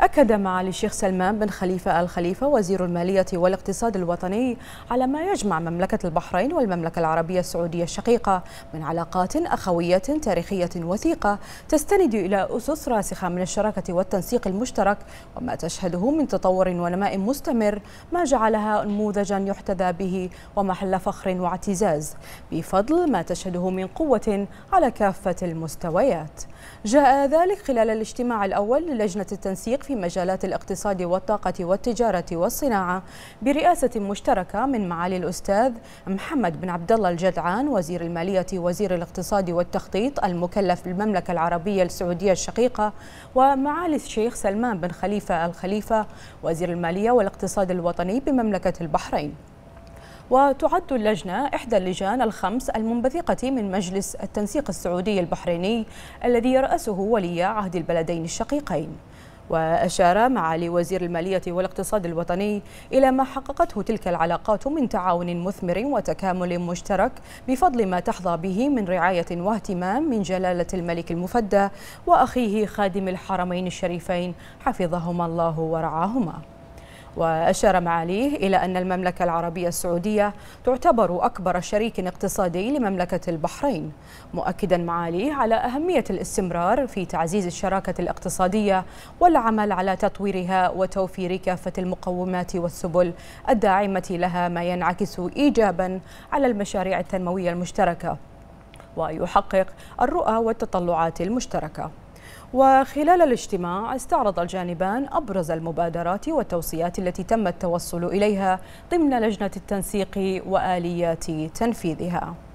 أكد معالي الشيخ سلمان بن خليفة الخليفة وزير المالية والاقتصاد الوطني على ما يجمع مملكة البحرين والمملكة العربية السعودية الشقيقة من علاقات أخوية تاريخية وثيقة تستند إلى أسس راسخة من الشراكة والتنسيق المشترك وما تشهده من تطور ونماء مستمر ما جعلها نموذجا يحتذى به ومحل فخر واعتزاز بفضل ما تشهده من قوة على كافة المستويات جاء ذلك خلال الاجتماع الأول للجنة التنسيق في مجالات الاقتصاد والطاقة والتجارة والصناعة برئاسة مشتركة من معالي الأستاذ محمد بن عبد الله الجدعان وزير المالية وزير الاقتصاد والتخطيط المكلف بالمملكة العربية السعودية الشقيقة ومعالي الشيخ سلمان بن خليفة الخليفة وزير المالية والاقتصاد الوطني بمملكة البحرين وتعد اللجنة إحدى اللجان الخمس المنبثقة من مجلس التنسيق السعودي البحريني الذي يرأسه ولي عهد البلدين الشقيقين وأشار معالي وزير المالية والاقتصاد الوطني إلى ما حققته تلك العلاقات من تعاون مثمر وتكامل مشترك بفضل ما تحظى به من رعاية واهتمام من جلالة الملك المفدى وأخيه خادم الحرمين الشريفين حفظهما الله ورعاهما وأشار معاليه إلى أن المملكة العربية السعودية تعتبر أكبر شريك اقتصادي لمملكة البحرين مؤكدا معاليه على أهمية الاستمرار في تعزيز الشراكة الاقتصادية والعمل على تطويرها وتوفير كافة المقومات والسبل الداعمة لها ما ينعكس إيجابا على المشاريع التنموية المشتركة ويحقق الرؤى والتطلعات المشتركه وخلال الاجتماع استعرض الجانبان أبرز المبادرات والتوصيات التي تم التوصل إليها ضمن لجنة التنسيق وآليات تنفيذها